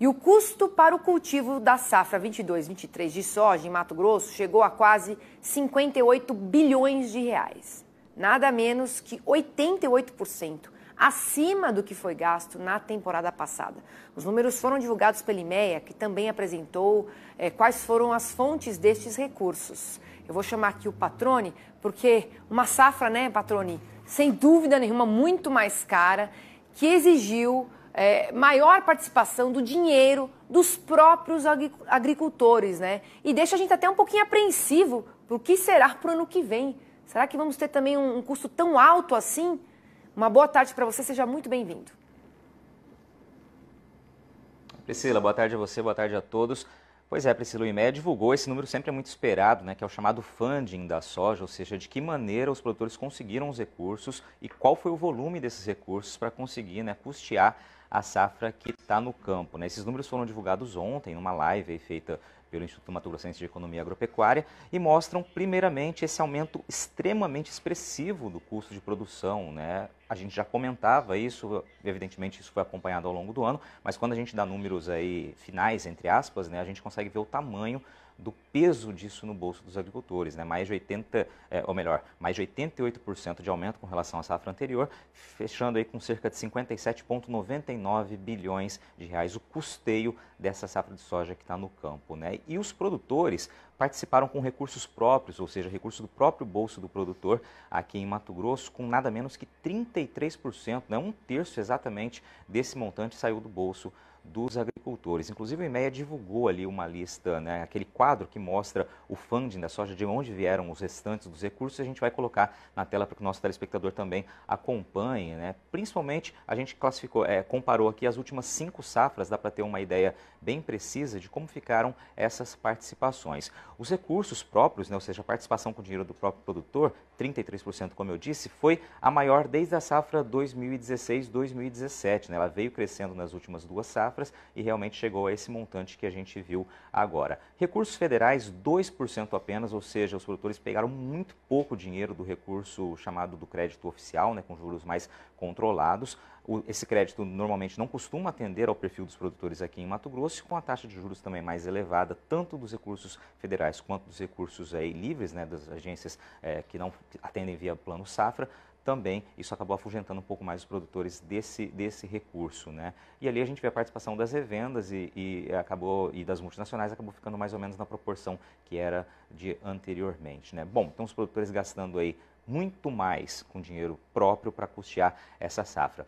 E o custo para o cultivo da safra 22-23 de soja em Mato Grosso chegou a quase 58 bilhões de reais, nada menos que 88% acima do que foi gasto na temporada passada. Os números foram divulgados pela IMEA, que também apresentou é, quais foram as fontes destes recursos. Eu vou chamar aqui o Patrone, porque uma safra, né, Patrone, sem dúvida nenhuma muito mais cara, que exigiu é, maior participação do dinheiro dos próprios agricultores, né? E deixa a gente até um pouquinho apreensivo para o que será para o ano que vem. Será que vamos ter também um, custo tão alto assim? Uma boa tarde para você, seja muito bem-vindo. Priscila, boa tarde a você, boa tarde a todos. Pois é, Priscila, o IMEA divulgou, esse número sempre é muito esperado, né, que é o chamado funding da soja, ou seja, de que maneira os produtores conseguiram os recursos e qual foi o volume desses recursos para conseguir né, custear a safra que está no campo. Né? Esses números foram divulgados ontem numa live feita pelo Instituto Mato Ciências de Economia Agropecuária e mostram, primeiramente, esse aumento extremamente expressivo do custo de produção. Né? A gente já comentava isso, evidentemente isso foi acompanhado ao longo do ano, mas quando a gente dá números aí finais, entre aspas, né, a gente consegue ver o tamanho do peso disso no bolso dos agricultores, né? Mais de 80, é, ou melhor, mais de 88% de aumento com relação à safra anterior, fechando aí com cerca de 57,99 39 bilhões de reais o custeio dessa safra de soja que está no campo. Né? E os produtores participaram com recursos próprios, ou seja, recursos do próprio bolso do produtor aqui em Mato Grosso, com nada menos que 33%, né? um terço exatamente desse montante saiu do bolso dos agricultores. Inclusive, o IMEA divulgou ali uma lista, né, aquele quadro que mostra o funding da soja, de onde vieram os restantes dos recursos. A gente vai colocar na tela para que o nosso telespectador também acompanhe. Né? Principalmente, a gente classificou, é, comparou aqui as últimas cinco safras, dá para ter uma ideia bem precisa de como ficaram essas participações. Os recursos próprios, né, ou seja, a participação com o dinheiro do próprio produtor, 33%, como eu disse, foi a maior desde a safra 2016-2017. Né? Ela veio crescendo nas últimas duas safras safras e realmente chegou a esse montante que a gente viu agora. Recursos federais, 2% apenas, ou seja, os produtores pegaram muito pouco dinheiro do recurso chamado do crédito oficial, né, com juros mais controlados. O, esse crédito normalmente não costuma atender ao perfil dos produtores aqui em Mato Grosso, com a taxa de juros também mais elevada, tanto dos recursos federais quanto dos recursos aí eh, livres, né, das agências é, que não atendem via plano safra também isso acabou afugentando um pouco mais os produtores desse, desse recurso. Né? E ali a gente vê a participação das revendas e, e, acabou, e das multinacionais acabou ficando mais ou menos na proporção que era de anteriormente. Né? Bom, então os produtores gastando aí muito mais com dinheiro próprio para custear essa safra.